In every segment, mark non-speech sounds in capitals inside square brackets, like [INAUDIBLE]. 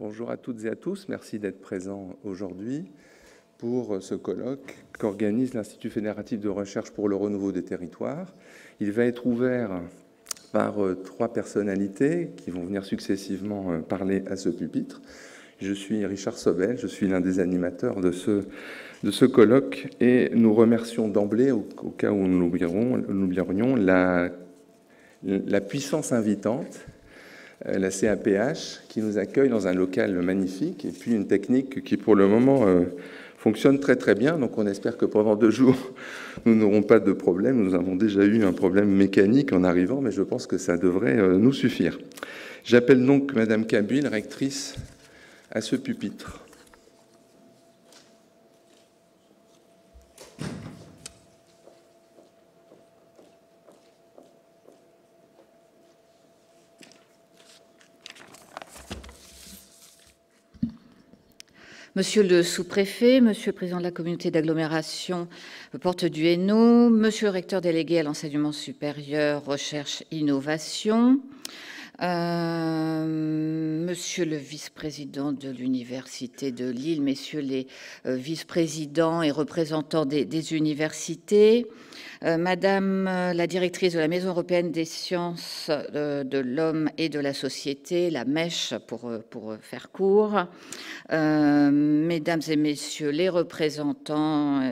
Bonjour à toutes et à tous. Merci d'être présents aujourd'hui pour ce colloque qu'organise l'Institut fédératif de recherche pour le renouveau des territoires. Il va être ouvert par euh, trois personnalités qui vont venir successivement euh, parler à ce pupitre. Je suis Richard Sobel, je suis l'un des animateurs de ce, de ce colloque et nous remercions d'emblée, au, cas où nous l'oublierions, la, la puissance invitante euh, la CAPH, qui nous accueille dans un local magnifique, et puis une technique qui, pour le moment, euh, fonctionne très très bien. Donc on espère que pendant deux jours, [LAUGHS] nous n'aurons pas de problème. Nous avons déjà eu un problème mécanique en arrivant, mais je pense que ça devrait euh, nous suffire. J'appelle donc Madame Cabuil, rectrice, à ce pupitre. Monsieur le sous-préfet, monsieur le président de la communauté d'agglomération Porte du Hainaut, monsieur le recteur délégué à l'enseignement supérieur, recherche, innovation, euh, monsieur le vice-président de l'Université de Lille, messieurs les euh, vice-présidents et représentants des, universités, euh, madame la directrice de la Maison européenne des sciences de l'homme et de la société, la Mèche pour, faire court, mesdames et messieurs les représentants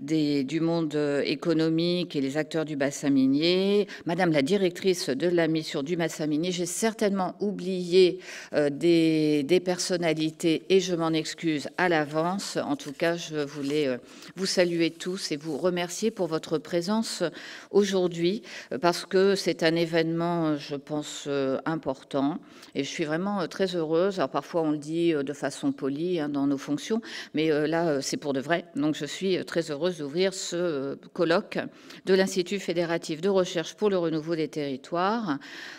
du monde économique et les acteurs du bassin minier, madame la directrice de la mission du bassin minier, j'ai certainement oublié euh, des, personnalités et je m'en excuse à l'avance. En tout cas, je voulais euh, vous saluer tous et vous remercier pour votre présence aujourd'hui euh, parce que c'est un événement, je pense, important et je suis vraiment très heureuse. Alors parfois, on le dit de façon polie hein, dans nos fonctions, mais là, c'est pour de vrai. Donc, je suis très heureuse d'ouvrir ce colloque de l'Institut fédératif de recherche pour le renouveau des territoires,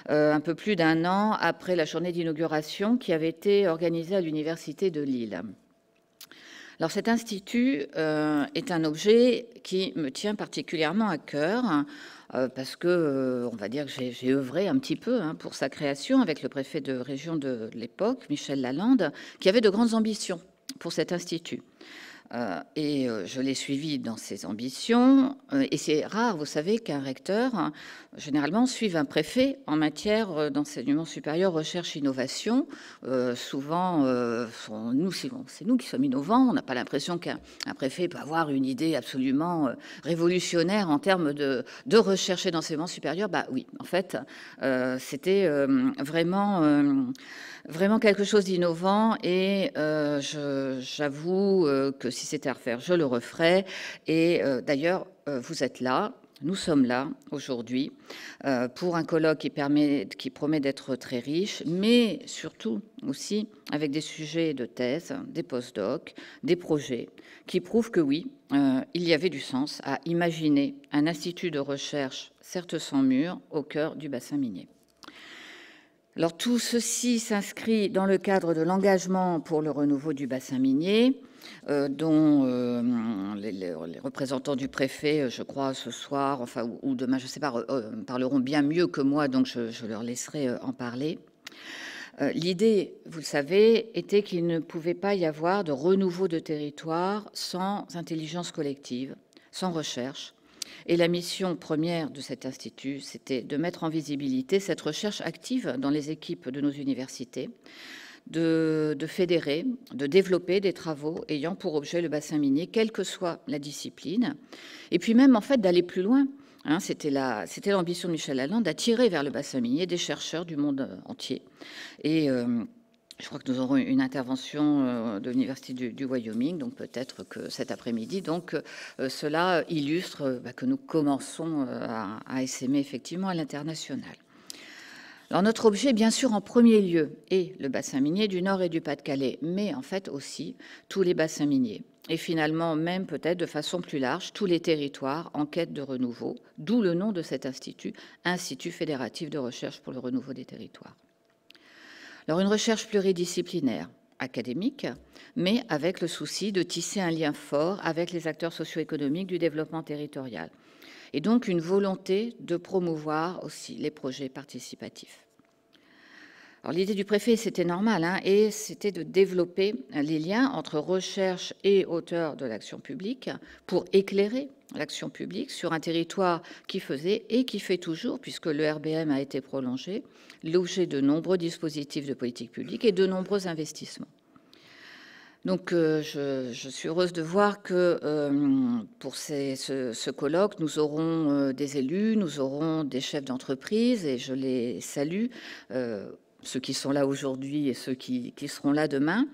un peu plus d'un an après la journée d'inauguration qui avait été organisée à l'Université de Lille. Alors cet institut euh, est un objet qui me tient particulièrement à cœur euh, parce que euh, on va dire que j'ai œuvré un petit peu hein, pour sa création avec le préfet de région de l'époque, Michel Lalande, qui avait de grandes ambitions pour cet institut. Euh, et euh, je l'ai suivi dans ses ambitions. Euh, et c'est rare, vous savez, qu'un recteur, hein, généralement, suive un préfet en matière d'enseignement supérieur, recherche, innovation. souvent, nous, c'est nous qui sommes innovants. On n'a pas l'impression qu'un préfet peut avoir une idée absolument révolutionnaire en termes de, de recherche et d'enseignement supérieur. Bah oui, en fait, c'était vraiment, vraiment quelque chose d'innovant. Et j'avoue que si c'était à refaire, je le referais. Et euh, d'ailleurs, euh, vous êtes là, nous sommes là aujourd'hui euh, pour un colloque qui, promet d'être très riche, mais surtout aussi avec des sujets de thèse, des post-docs, des projets qui prouvent que oui, il y avait du sens à imaginer un institut de recherche, certes sans mur, au cœur du bassin minier. Alors tout ceci s'inscrit dans le cadre de l'engagement pour le renouveau du bassin minier, euh, dont euh, les, représentants du préfet, euh, je crois, ce soir, enfin ou, demain, je ne sais pas, parleront bien mieux que moi, donc je leur laisserai en parler. L'idée, vous le savez, était qu'il ne pouvait pas y avoir de renouveau de territoire sans intelligence collective, sans recherche, et la mission première de cet institut, c'était de mettre en visibilité cette recherche active dans les équipes de nos universités, de, fédérer, de développer des travaux ayant pour objet le bassin minier, quelle que soit la discipline, et puis même en fait d'aller plus loin. Hein, c'était, l'ambition de Michel Alland d'attirer vers le bassin minier des chercheurs du monde entier. Et euh, je crois que nous aurons une intervention euh, de l'Université du, Wyoming, donc peut-être que cet après-midi. Donc euh, cela illustre euh, bah, que nous commençons à, à effectivement à l'international. Alors notre objet, bien sûr, en premier lieu, est le bassin minier du Nord et du Pas-de-Calais, mais en fait aussi tous les bassins miniers. Et finalement, même peut-être de façon plus large, tous les territoires en quête de renouveau, d'où le nom de cet institut, Institut fédératif de recherche pour le renouveau des territoires. Alors une recherche pluridisciplinaire, académique, mais avec le souci de tisser un lien fort avec les acteurs socio-économiques du développement territorial, et donc une volonté de promouvoir aussi les projets participatifs. Alors l'idée du préfet, c'était normal, hein, et c'était de développer les liens entre recherche et auteur de l'action publique pour éclairer l'action publique sur un territoire qui faisait et qui fait toujours, puisque le RBM a été prolongé, l'objet de nombreux dispositifs de politique publique et de nombreux investissements. Donc euh, je, suis heureuse de voir que euh, pour ce, colloque, nous aurons euh, des élus, nous aurons des chefs d'entreprise, et je les salue ceux qui sont là aujourd'hui et ceux qui, seront là demain.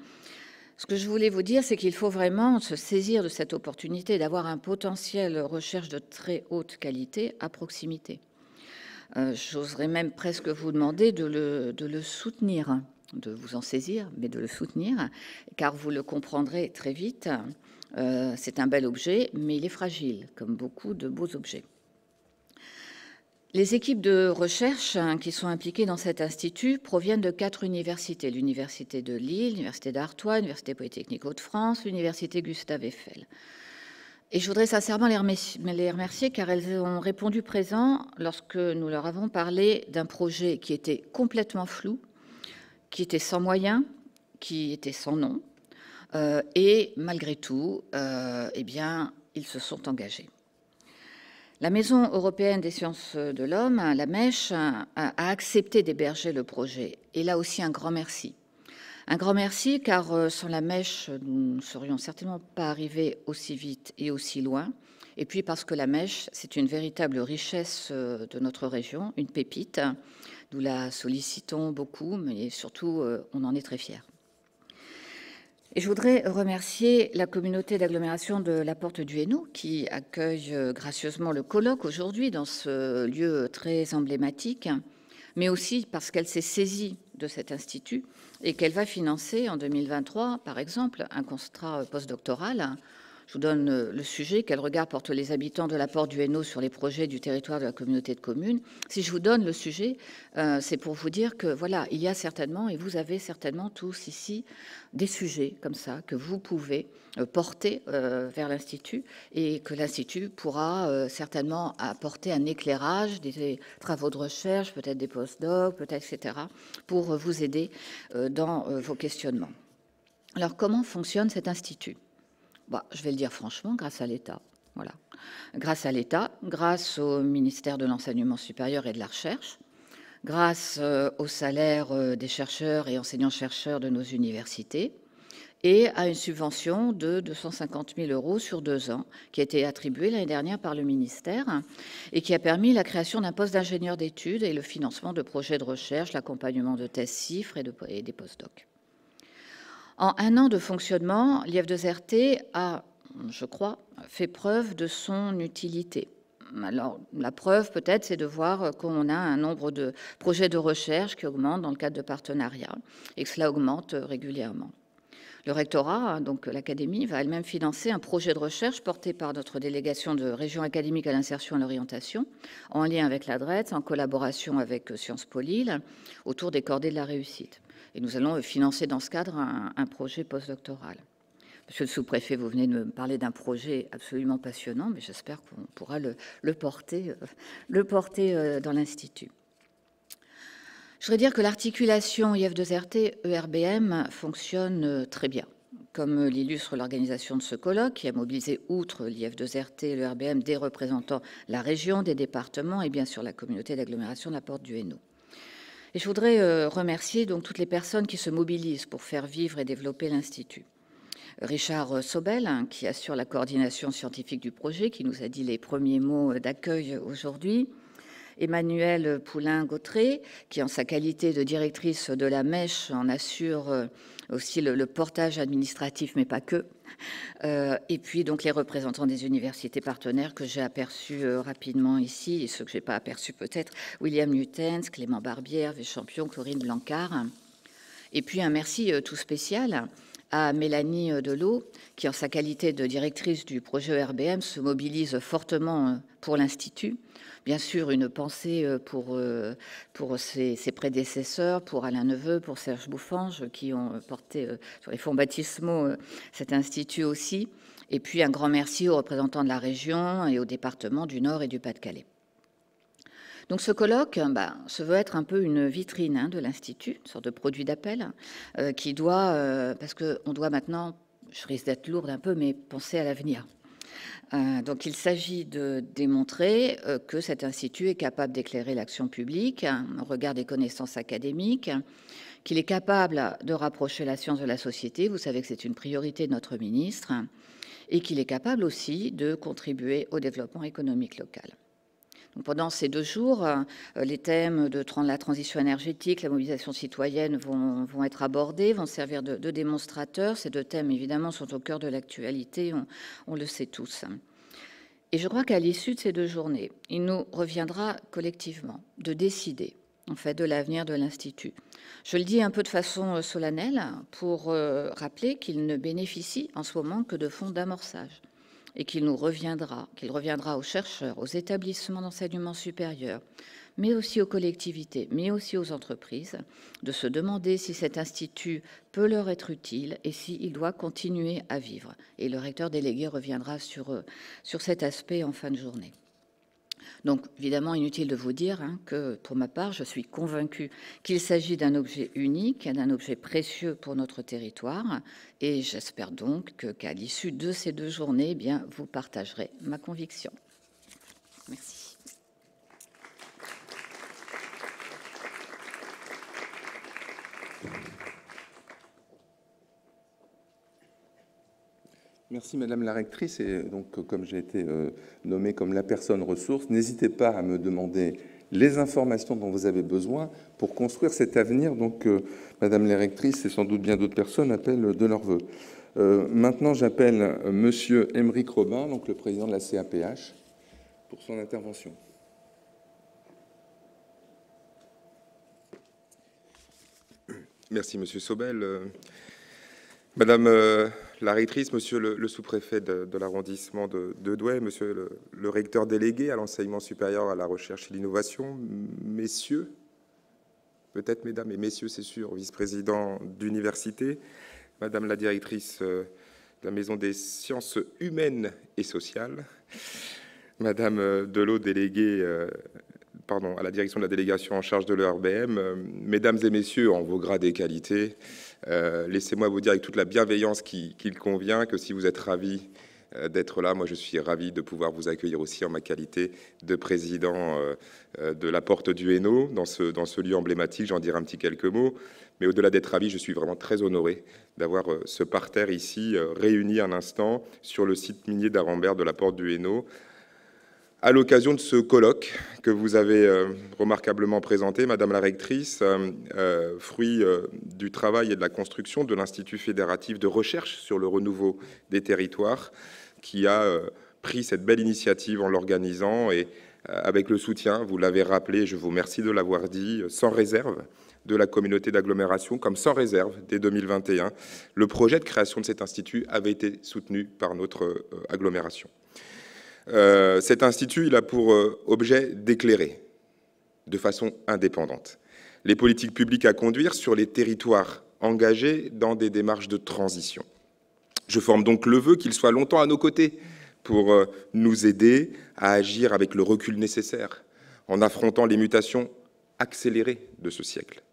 Ce que je voulais vous dire, c'est qu'il faut vraiment se saisir de cette opportunité d'avoir un potentiel recherche de très haute qualité à proximité. Euh, j'oserais même presque vous demander de le, soutenir, de vous en saisir, mais de le soutenir, car vous le comprendrez très vite. Euh, c'est un bel objet, mais il est fragile, comme beaucoup de beaux objets. Les équipes de recherche hein, qui sont impliquées dans cet institut proviennent de quatre universités. L'université de Lille, l'université d'Artois, l'université Polytechnique Hauts-de-France, l'université Gustave Eiffel. Et je voudrais sincèrement les remercier, car elles ont répondu présent lorsque nous leur avons parlé d'un projet qui était complètement flou, qui était sans moyens, qui était sans nom. Euh, et malgré tout, euh, eh bien, ils se sont engagés. La Maison européenne des sciences de l'homme, la Mèche, a, accepté d'héberger le projet. Et là aussi, un grand merci. Un grand merci, car euh, sans la Mèche, nous ne serions certainement pas arrivés aussi vite et aussi loin. Et puis parce que la Mèche, c'est une véritable richesse euh, de notre région, une pépite. Nous la sollicitons beaucoup, mais surtout, euh, on en est très fiers je voudrais remercier la communauté d'agglomération de la Porte du Hainaut qui accueille euh, gracieusement le colloque aujourd'hui dans ce lieu très emblématique, mais aussi parce qu'elle s'est saisie de cet institut et qu'elle va financer en 2023, par exemple, un contrat postdoctoral je vous donne euh, le sujet. Quel regard portent les habitants de la Porte du Hainaut sur les projets du territoire de la communauté de communes Si je vous donne le sujet, euh, c'est pour vous dire que voilà, il y a certainement, et vous avez certainement tous ici, des sujets comme ça que vous pouvez euh, porter vers l'Institut et que l'Institut pourra certainement apporter un éclairage, des, travaux de recherche, peut-être des post-docs, peut-être, etc., pour vous aider dans vos questionnements. Alors, comment fonctionne cet institut bah, je vais le dire franchement, grâce à l'État. Voilà. Grâce à l'État, grâce au ministère de l'Enseignement supérieur et de la Recherche, grâce euh, au salaire euh, des chercheurs et enseignants-chercheurs de nos universités et à une subvention de 250 000 euros sur deux ans qui a été attribuée l'année dernière par le ministère et qui a permis la création d'un poste d'ingénieur d'études et le financement de projets de recherche, l'accompagnement de tests chiffres et, et des post-docs. En un an de fonctionnement, l'IF2RT a, je crois, fait preuve de son utilité. Alors, la preuve, peut-être, c'est de voir qu'on a un nombre de projets de recherche qui augmentent dans le cadre de partenariats et que cela augmente régulièrement. Le rectorat, donc l'académie, va elle-même financer un projet de recherche porté par notre délégation de région académique à l'insertion et à l'orientation, en lien avec l'Adret, en collaboration avec Sciences Po autour des cordées de la réussite. Et nous allons financer dans ce cadre un, projet postdoctoral. Monsieur le sous-préfet, vous venez de me parler d'un projet absolument passionnant, mais j'espère qu'on pourra le, porter, le porter euh, euh, dans l'Institut. Je voudrais dire que l'articulation IF2RT-ERBM fonctionne euh, très bien. Comme l'illustre l'organisation de ce colloque, qui a mobilisé, outre l'IF2RT et l'ERBM, e des représentants de la région, des départements et bien sûr la communauté d'agglomération de la Porte du Hainaut je voudrais euh, remercier donc toutes les personnes qui se mobilisent pour faire vivre et développer l'Institut. Richard euh, Sobel, hein, qui assure la coordination scientifique du projet, qui nous a dit les premiers mots euh, d'accueil aujourd'hui. Emmanuel Poulain-Gautré, qui en sa qualité de directrice de la Mèche en assure euh, aussi le, portage administratif, mais pas que. Euh, et puis donc les représentants des universités partenaires que j'ai aperçus euh, rapidement ici, et ceux que je n'ai pas aperçus peut-être, William Nutens, Clément Barbière, Véchampion, Corinne Blancard. Et puis un merci tout spécial à Mélanie Delot, qui en sa qualité de directrice du projet e RBM se mobilise fortement pour l'Institut bien sûr une pensée euh, pour, euh, pour ses, prédécesseurs, pour Alain Neveu, pour Serge Bouffange, qui ont euh, porté sur les fonds baptismaux cet institut aussi. Et puis un grand merci aux représentants de la région et aux département du Nord et du Pas-de-Calais. Donc ce colloque bah, se veut être un peu une vitrine hein, de l'Institut, une sorte de produit d'appel, qui doit, parce qu'on doit maintenant, je risque d'être lourde un peu, mais penser à l'avenir. Euh, donc il s'agit de démontrer euh, que cet institut est capable d'éclairer l'action publique au regard des connaissances académiques, qu'il est capable de rapprocher la science de la société, vous savez que c'est une priorité de notre ministre, et qu'il est capable aussi de contribuer au développement économique local pendant ces deux jours, euh, les thèmes de la transition énergétique, la mobilisation citoyenne vont, être abordés, vont servir de, démonstrateurs. Ces deux thèmes, évidemment, sont au cœur de l'actualité, on, le sait tous. Et je crois qu'à l'issue de ces deux journées, il nous reviendra collectivement de décider en fait, de l'avenir de l'Institut. Je le dis un peu de façon euh, solennelle pour euh, rappeler qu'il ne bénéficie en ce moment que de fonds d'amorçage et qu'il nous reviendra, qu'il reviendra aux chercheurs, aux établissements d'enseignement supérieur, mais aussi aux collectivités, mais aussi aux entreprises, de se demander si cet institut peut leur être utile et s'il doit continuer à vivre. Et le recteur délégué reviendra sur, sur cet aspect en fin de journée. Donc évidemment, inutile de vous dire hein, que pour ma part, je suis convaincue qu'il s'agit d'un objet unique, d'un objet précieux pour notre territoire, et j'espère donc qu'à l'issue de ces deux journées, eh bien, vous partagerez ma conviction. Merci. Merci Madame la Rectrice. Et donc, comme j'ai été euh, nommé comme la personne ressource, n'hésitez pas à me demander les informations dont vous avez besoin pour construire cet avenir. Donc, euh, Madame la Rectrice et sans doute bien d'autres personnes appellent de leur vœu. Euh, maintenant, j'appelle Monsieur Émeric Robin, donc le président de la CAPH, pour son intervention. Merci Monsieur Sobel. Madame euh, la rectrice, monsieur le, sous-préfet de, l'arrondissement de, Douai, monsieur le, recteur délégué à l'enseignement supérieur, à la recherche et l'innovation, messieurs, peut-être mesdames et messieurs, c'est sûr, vice-président d'université, madame la directrice euh, de la Maison des sciences humaines et sociales, madame euh, Delot, déléguée pardon, à la direction de la délégation en charge de l'ERBM, mesdames et messieurs, en vos grades et qualités, euh, laissez-moi vous dire avec toute la bienveillance qu'il convient que si vous êtes ravi euh, d'être là, moi je suis ravi de pouvoir vous accueillir aussi en ma qualité de président euh, de la Porte du Hainaut, dans ce, lieu emblématique, j'en dirai un petit quelques mots. Mais au-delà d'être ravi, je suis vraiment très honoré d'avoir ce parterre ici réuni un instant sur le site minier d'Arambert de la Porte du Hainaut à l'occasion de ce colloque que vous avez euh, remarquablement présenté, Madame la Rectrice, euh, euh, fruit du travail et de la construction de l'Institut fédératif de recherche sur le renouveau des territoires, qui a pris cette belle initiative en l'organisant et avec le soutien, vous l'avez rappelé, je vous remercie de l'avoir dit, sans réserve de la communauté d'agglomération, comme sans réserve dès 2021. Le projet de création de cet institut avait été soutenu par notre agglomération. Euh, cet institut il a pour euh, objet d'éclairer de façon indépendante les politiques publiques à conduire sur les territoires engagés dans des démarches de transition. Je forme donc le vœu qu'il soit longtemps à nos côtés pour euh, nous aider à agir avec le recul nécessaire en affrontant les mutations accélérées de ce siècle.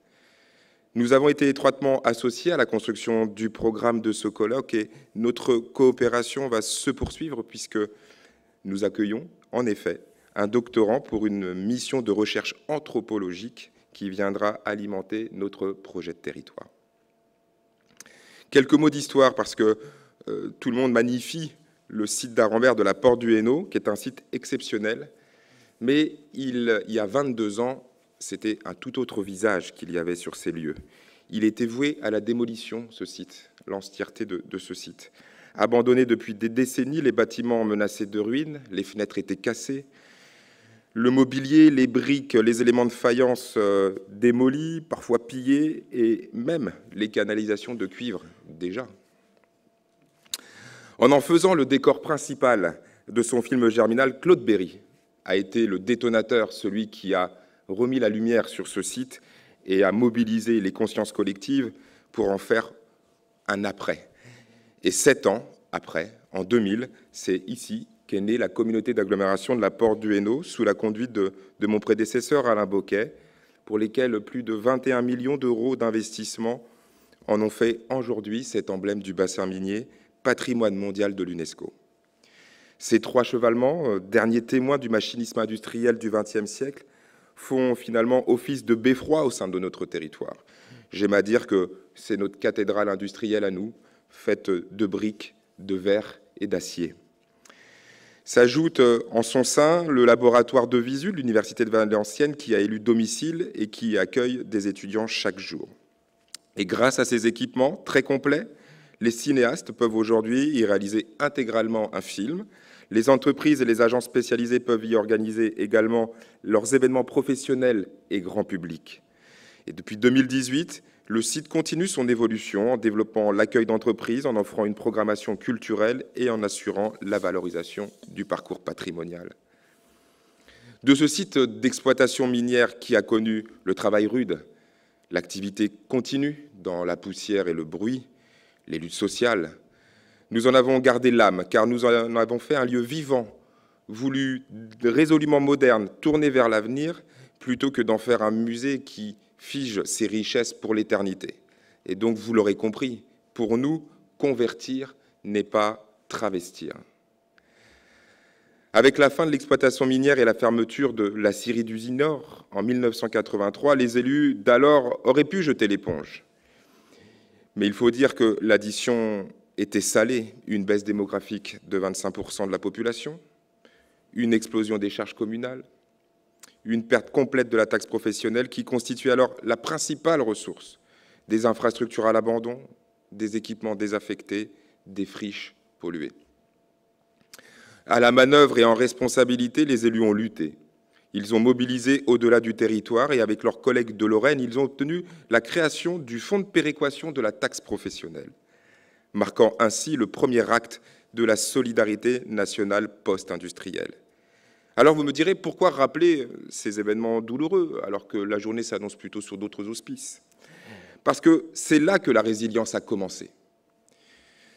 Nous avons été étroitement associés à la construction du programme de ce colloque et notre coopération va se poursuivre puisque nous accueillons en effet un doctorant pour une mission de recherche anthropologique qui viendra alimenter notre projet de territoire. Quelques mots d'histoire parce que euh, tout le monde magnifie le site d'Arenvers de la Porte du Hainaut, qui est un site exceptionnel, mais il, y a 22 ans, c'était un tout autre visage qu'il y avait sur ces lieux. Il était voué à la démolition, ce site, l'entièreté de ce site. Abandonnés depuis des décennies, les bâtiments menacés de ruines, les fenêtres étaient cassées, le mobilier, les briques, les éléments de faïence euh, démolis, parfois pillés, et même les canalisations de cuivre, déjà. En en faisant le décor principal de son film Germinal, Claude Berry a été le détonateur, celui qui a remis la lumière sur ce site et a mobilisé les consciences collectives pour en faire un après, et sept ans après, en 2000, c'est ici qu'est née la communauté d'agglomération de la Porte du Hainaut, sous la conduite de, mon prédécesseur Alain Boquet, pour lesquels plus de 21 millions d'euros d'investissement en ont fait aujourd'hui cet emblème du bassin minier, patrimoine mondial de l'UNESCO. Ces trois chevalements, euh, derniers témoins du machinisme industriel du XXe siècle, font finalement office de beffroi au sein de notre territoire. J'aime à dire que c'est notre cathédrale industrielle à nous, faite de briques, de verre et d'acier. S'ajoute euh, en son sein le laboratoire de Visu de l'Université de Valenciennes qui a élu domicile et qui accueille des étudiants chaque jour. Et grâce à ces équipements très complets, les cinéastes peuvent aujourd'hui y réaliser intégralement un film. Les entreprises et les agences spécialisées peuvent y organiser également leurs événements professionnels et grand public. Et depuis 2018, le site continue son évolution en développant l'accueil d'entreprises, en offrant une programmation culturelle et en assurant la valorisation du parcours patrimonial. De ce site d'exploitation minière qui a connu le travail rude, l'activité continue dans la poussière et le bruit, les luttes sociales, nous en avons gardé l'âme, car nous en avons fait un lieu vivant, voulu résolument moderne, tourné vers l'avenir, plutôt que d'en faire un musée qui fige ses richesses pour l'éternité. Et donc, vous l'aurez compris, pour nous, convertir n'est pas travestir. Avec la fin de l'exploitation minière et la fermeture de la Syrie d'usine Nord en 1983, les élus d'alors auraient pu jeter l'éponge. Mais il faut dire que l'addition était salée, une baisse démographique de 25% de la population, une explosion des charges communales, une perte complète de la taxe professionnelle qui constitue alors la principale ressource des infrastructures à l'abandon, des équipements désaffectés, des friches polluées. À la manœuvre et en responsabilité, les élus ont lutté. Ils ont mobilisé au-delà du territoire et avec leurs collègues de Lorraine, ils ont obtenu la création du fonds de péréquation de la taxe professionnelle, marquant ainsi le premier acte de la solidarité nationale post-industrielle. Alors vous me direz, pourquoi rappeler ces événements douloureux alors que la journée s'annonce plutôt sur d'autres auspices Parce que c'est là que la résilience a commencé,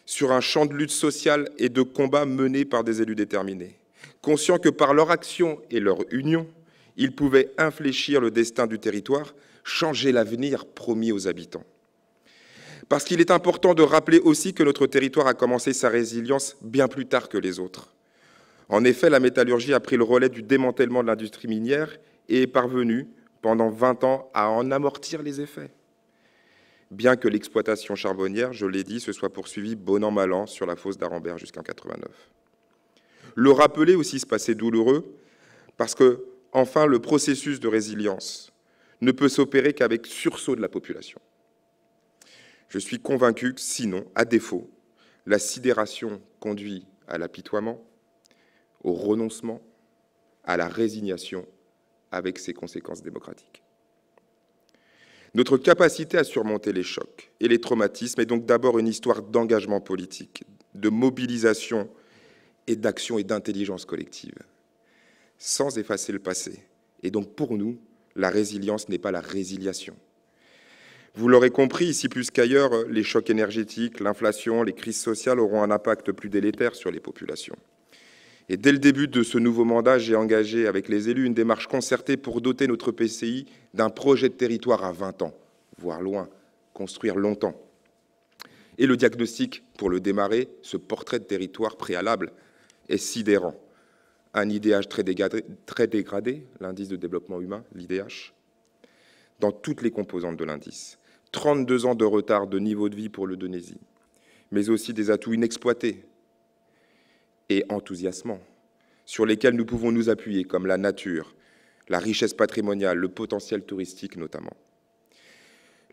sur un champ de lutte sociale et de combat mené par des élus déterminés, conscients que par leur action et leur union, ils pouvaient infléchir le destin du territoire, changer l'avenir promis aux habitants. Parce qu'il est important de rappeler aussi que notre territoire a commencé sa résilience bien plus tard que les autres en effet, la métallurgie a pris le relais du démantèlement de l'industrie minière et est parvenue, pendant 20 ans, à en amortir les effets. Bien que l'exploitation charbonnière, je l'ai dit, se soit poursuivie bon an mal an sur la fosse d'Arambert jusqu'en 89. Le rappeler aussi se passait douloureux, parce que, enfin, le processus de résilience ne peut s'opérer qu'avec sursaut de la population. Je suis convaincu que sinon, à défaut, la sidération conduit à l'apitoiement, au renoncement, à la résignation avec ses conséquences démocratiques. Notre capacité à surmonter les chocs et les traumatismes est donc d'abord une histoire d'engagement politique, de mobilisation et d'action et d'intelligence collective, sans effacer le passé. Et donc pour nous, la résilience n'est pas la résiliation. Vous l'aurez compris, ici plus qu'ailleurs, les chocs énergétiques, l'inflation, les crises sociales auront un impact plus délétère sur les populations. Et dès le début de ce nouveau mandat, j'ai engagé avec les élus une démarche concertée pour doter notre PCI d'un projet de territoire à 20 ans, voire loin, construire longtemps. Et le diagnostic, pour le démarrer, ce portrait de territoire préalable, est sidérant. Un IDH très dégradé, l'indice de développement humain, l'IDH, dans toutes les composantes de l'indice. 32 ans de retard de niveau de vie pour l'Eudonésie, mais aussi des atouts inexploités, et enthousiasmants, sur lesquels nous pouvons nous appuyer, comme la nature, la richesse patrimoniale, le potentiel touristique notamment.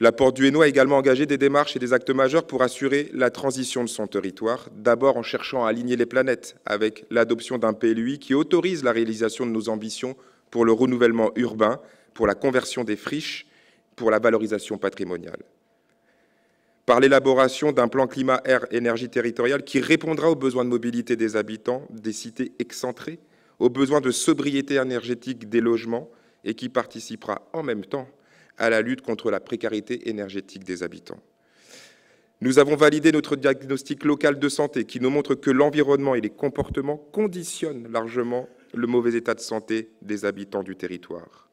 La Porte du Hainaut a également engagé des démarches et des actes majeurs pour assurer la transition de son territoire, d'abord en cherchant à aligner les planètes avec l'adoption d'un PLUI qui autorise la réalisation de nos ambitions pour le renouvellement urbain, pour la conversion des friches, pour la valorisation patrimoniale par l'élaboration d'un plan climat-air-énergie territorial qui répondra aux besoins de mobilité des habitants des cités excentrées, aux besoins de sobriété énergétique des logements et qui participera en même temps à la lutte contre la précarité énergétique des habitants. Nous avons validé notre diagnostic local de santé qui nous montre que l'environnement et les comportements conditionnent largement le mauvais état de santé des habitants du territoire.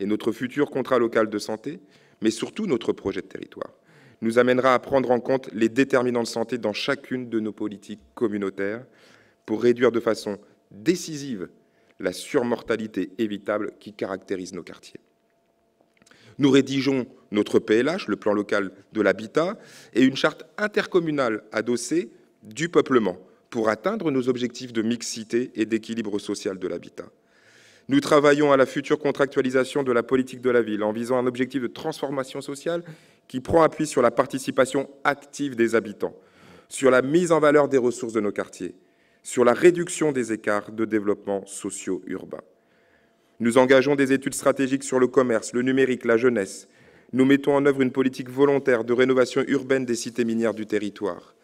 Et notre futur contrat local de santé, mais surtout notre projet de territoire, nous amènera à prendre en compte les déterminants de santé dans chacune de nos politiques communautaires pour réduire de façon décisive la surmortalité évitable qui caractérise nos quartiers. Nous rédigeons notre PLH, le plan local de l'habitat, et une charte intercommunale adossée du peuplement pour atteindre nos objectifs de mixité et d'équilibre social de l'habitat. Nous travaillons à la future contractualisation de la politique de la ville en visant un objectif de transformation sociale qui prend appui sur la participation active des habitants, sur la mise en valeur des ressources de nos quartiers, sur la réduction des écarts de développement socio-urbain. Nous engageons des études stratégiques sur le commerce, le numérique, la jeunesse. Nous mettons en œuvre une politique volontaire de rénovation urbaine des cités minières du territoire.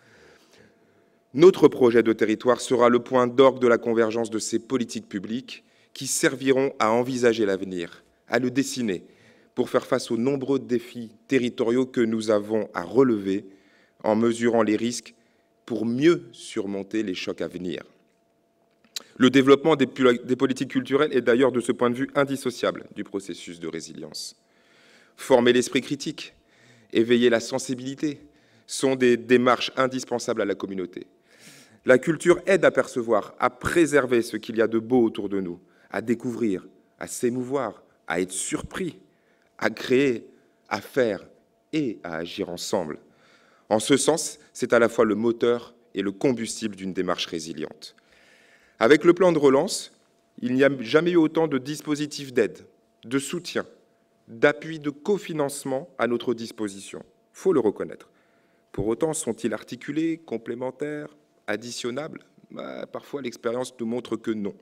Notre projet de territoire sera le point d'orgue de la convergence de ces politiques publiques qui serviront à envisager l'avenir, à le dessiner pour faire face aux nombreux défis territoriaux que nous avons à relever en mesurant les risques pour mieux surmonter les chocs à venir. Le développement des, politiques culturelles est d'ailleurs de ce point de vue indissociable du processus de résilience. Former l'esprit critique, éveiller la sensibilité sont des démarches indispensables à la communauté. La culture aide à percevoir, à préserver ce qu'il y a de beau autour de nous, à découvrir, à s'émouvoir, à être surpris à créer, à faire et à agir ensemble. En ce sens, c'est à la fois le moteur et le combustible d'une démarche résiliente. Avec le plan de relance, il n'y a jamais eu autant de dispositifs d'aide, de soutien, d'appui, de cofinancement à notre disposition. Faut le reconnaître. Pour autant, sont-ils articulés, complémentaires, additionnables bah, Parfois, l'expérience nous montre que non.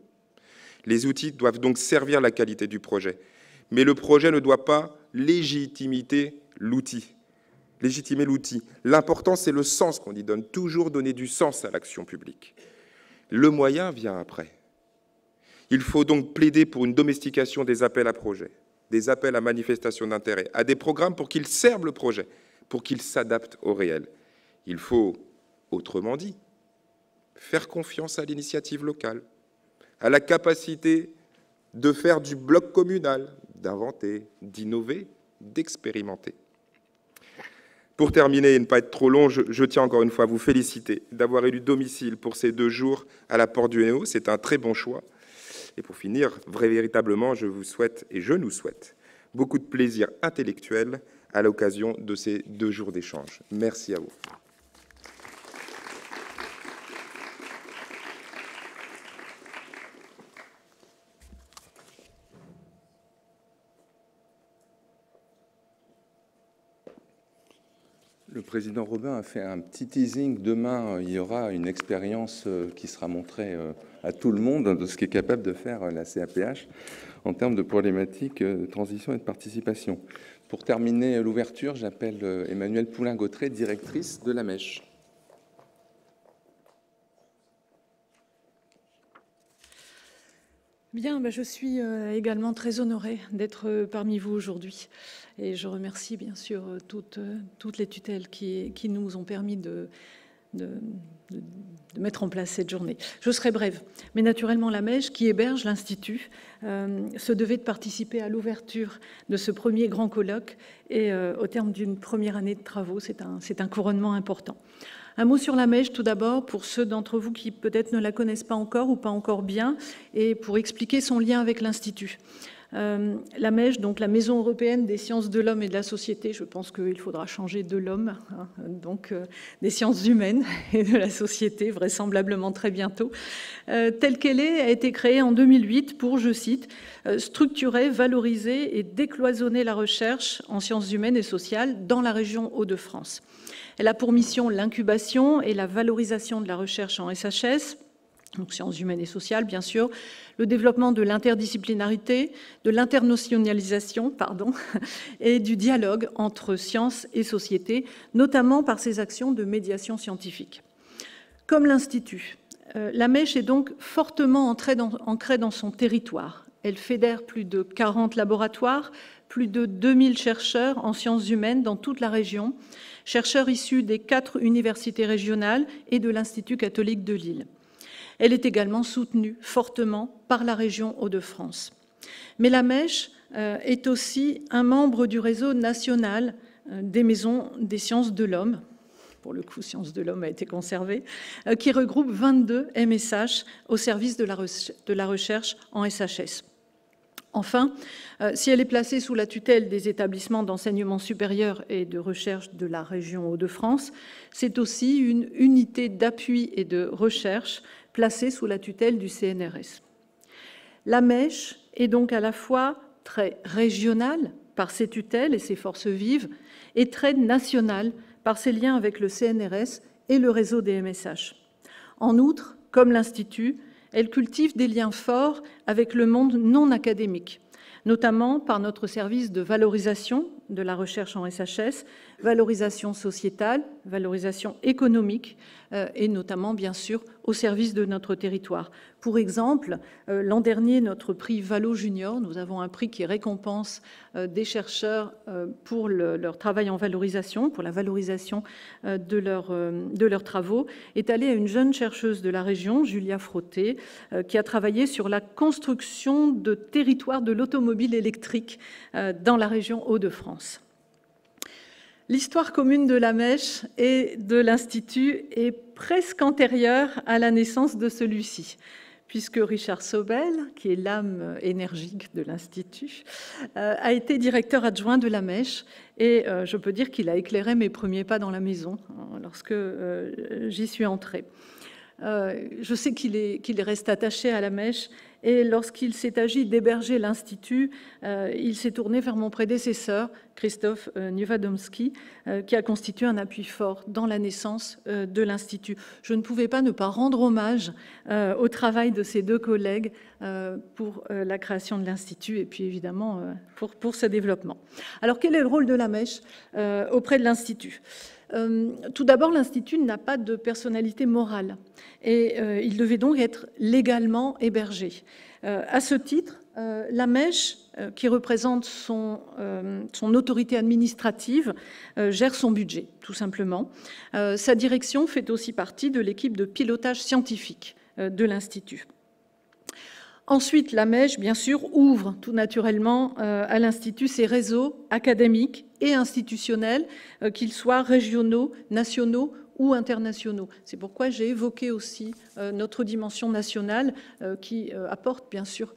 Les outils doivent donc servir la qualité du projet mais le projet ne doit pas légitimer l'outil. Légitimer l'outil. L'important, c'est le sens qu'on y donne, toujours donner du sens à l'action publique. Le moyen vient après. Il faut donc plaider pour une domestication des appels à projets, des appels à manifestations d'intérêt, à des programmes pour qu'ils servent le projet, pour qu'ils s'adaptent au réel. Il faut, autrement dit, faire confiance à l'initiative locale, à la capacité de faire du bloc communal, d'inventer, d'innover, d'expérimenter. Pour terminer et ne pas être trop long, je, tiens encore une fois à vous féliciter d'avoir élu domicile pour ces deux jours à la Porte du Néo. C'est un très bon choix. Et pour finir, véritablement, je vous souhaite et je nous souhaite beaucoup de plaisir intellectuel à l'occasion de ces deux jours d'échange. Merci à vous. Le président Robin a fait un petit teasing. Demain, euh, il y aura une expérience euh, qui sera montrée euh, à tout le monde de ce qu'est capable de faire la CAPH en termes de problématiques de transition et de participation. Pour terminer l'ouverture, j'appelle Emmanuelle poulain gautret directrice de la Mèche. Bah, je suis euh, également très honorée d'être euh, parmi vous aujourd'hui. Et je remercie bien sûr euh, toutes, les tutelles qui, nous ont permis de, mettre en place cette journée. Je serai brève, mais naturellement la Mèche, qui héberge l'Institut, se devait de participer à l'ouverture de ce premier grand colloque et au terme d'une première année de travaux, c'est un couronnement important. Un mot sur la mèche tout d'abord pour ceux d'entre vous qui peut-être ne la connaissent pas encore ou pas encore bien et pour expliquer son lien avec l'Institut. Euh, la Mèche, donc la Maison européenne des sciences de l'homme et de la société, je pense qu'il faudra changer de l'homme, hein, donc euh, des sciences humaines [LAUGHS] et de la société, vraisemblablement très bientôt, euh, telle qu'elle est, a été créée en 2008 pour, je cite, structurer, valoriser et décloisonner la recherche en sciences humaines et sociales dans la région Hauts-de-France. Elle a pour mission l'incubation et la valorisation de la recherche en SHS, donc sciences humaines et sociales, bien sûr, le développement de l'interdisciplinarité, de l'internationalisation, [LAUGHS] pardon, et du dialogue entre sciences et société, notamment par ses actions de médiation scientifique. Comme l'Institut, euh, la Mèche est donc fortement ancrée dans son territoire. Elle fédère plus de 40 laboratoires, plus de 2000 chercheurs en sciences humaines dans toute la région, chercheur issu des quatre universités régionales et de l'Institut catholique de Lille. Elle est également soutenue fortement par la région Hauts-de-France. Mais la Mèche euh, est aussi un membre du réseau national euh, des maisons des sciences de l'homme, pour le coup, Sciences de l'homme a été conservé, euh, qui regroupe 22 MSH au service de la, recherche en SHS. Enfin, euh, si elle est placée sous la tutelle des établissements d'enseignement supérieur et de recherche de la région Hauts-de-France, c'est aussi une unité d'appui et de recherche placée sous la tutelle du CNRS. La mèche est donc à la fois très régionale par ses tutelles et ses forces vives, et très nationale par ses liens avec le CNRS et le réseau des MSH. En outre, comme l'Institut, elle cultive des liens forts avec le monde non académique, notamment par notre service de valorisation de la recherche en SHS, valorisation sociétale, valorisation économique euh, et notamment, bien sûr, au service de notre territoire. Pour exemple, euh, l'an dernier, notre prix Valo Junior, nous avons un prix qui récompense euh, des chercheurs euh, pour leur travail en valorisation, pour la valorisation de, de leurs travaux, est allé à une jeune chercheuse de la région, Julia Frotté, qui a travaillé sur la construction de territoires de l'automobile électrique dans la région Hauts-de-France. L'histoire commune de la Mèche et de l'Institut est presque antérieure à la naissance de celui-ci, puisque Richard Sobel, qui est l'âme énergique de l'Institut, euh, a été directeur adjoint de la Mèche et euh, je peux dire qu'il a éclairé mes premiers pas dans la maison hein, lorsque euh, j'y suis entrée. je sais qu'il reste attaché à la Mèche et lorsqu'il s'est agi d'héberger l'Institut, euh, il s'est tourné vers mon prédécesseur, Christophe euh, Niewadomski, euh, qui a constitué un appui fort dans la naissance de l'Institut. Je ne pouvais pas ne pas rendre hommage au travail de ces deux collègues pour la création de l'Institut et puis évidemment pour, pour ce développement. Alors quel est le rôle de la Mèche auprès de l'Institut euh, tout d'abord, l'Institut n'a pas de personnalité morale et euh, il devait donc être légalement hébergé. Euh, à ce titre, la Mèche, qui représente son autorité administrative, gère son budget, tout simplement. sa direction fait aussi partie de l'équipe de pilotage scientifique de l'Institut. Ensuite, la Mèche, bien sûr, ouvre tout naturellement euh, à l'Institut ses réseaux académiques et institutionnels, euh, qu'ils soient régionaux, nationaux ou internationaux. C'est pourquoi j'ai évoqué aussi euh, notre dimension nationale qui apporte bien sûr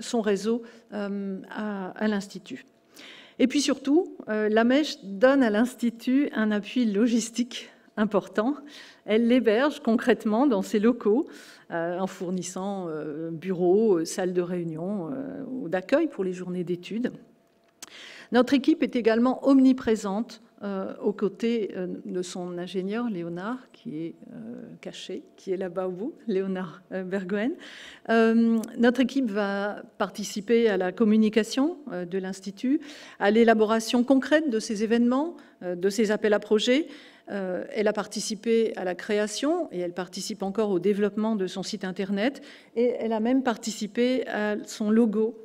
son réseau à, à l'Institut. Et puis surtout, la Mèche donne à l'Institut un appui logistique important. Elle l'héberge concrètement dans ses locaux euh, en fournissant euh, bureaux, euh, salles de réunion ou d'accueil pour les journées d'études. Notre équipe est également omniprésente aux côtés de son ingénieur Léonard, qui est caché, qui est là-bas au bout, Léonard Berguen. notre équipe va participer à la communication de l'Institut, à l'élaboration concrète de ces événements, de ces appels à projets, euh, elle a participé à la création et elle participe encore au développement de son site internet et elle a même participé à son logo.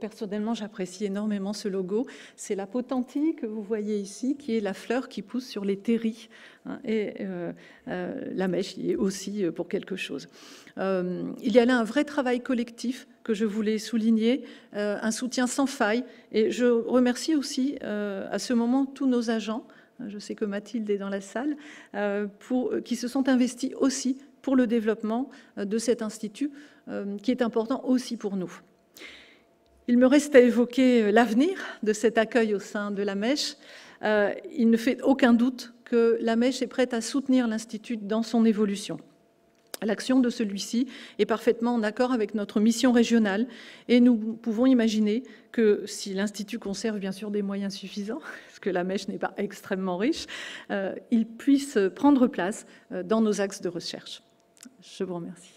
personnellement, j'apprécie énormément ce logo. C'est la potentie que vous voyez ici, qui est la fleur qui pousse sur les terris. Hein, et euh, euh, la mèche y est aussi pour quelque chose. il y a là un vrai travail collectif que je voulais souligner, un soutien sans faille. Et je remercie aussi à ce moment tous nos agents je sais que Mathilde est dans la salle, euh, euh, qui se sont investis aussi pour le développement euh, de cet institut, qui est important aussi pour nous. Il me reste à évoquer l'avenir de cet accueil au sein de la Mèche. il ne fait aucun doute que la Mèche est prête à soutenir l'Institut dans son évolution. L'action de celui-ci est parfaitement en accord avec notre mission régionale et nous pouvons imaginer que si l'Institut conserve bien sûr des moyens suffisants, que la mèche n'est pas [LAUGHS] extrêmement riche, euh, il puisse prendre place euh, dans nos axes de recherche. Je vous remercie.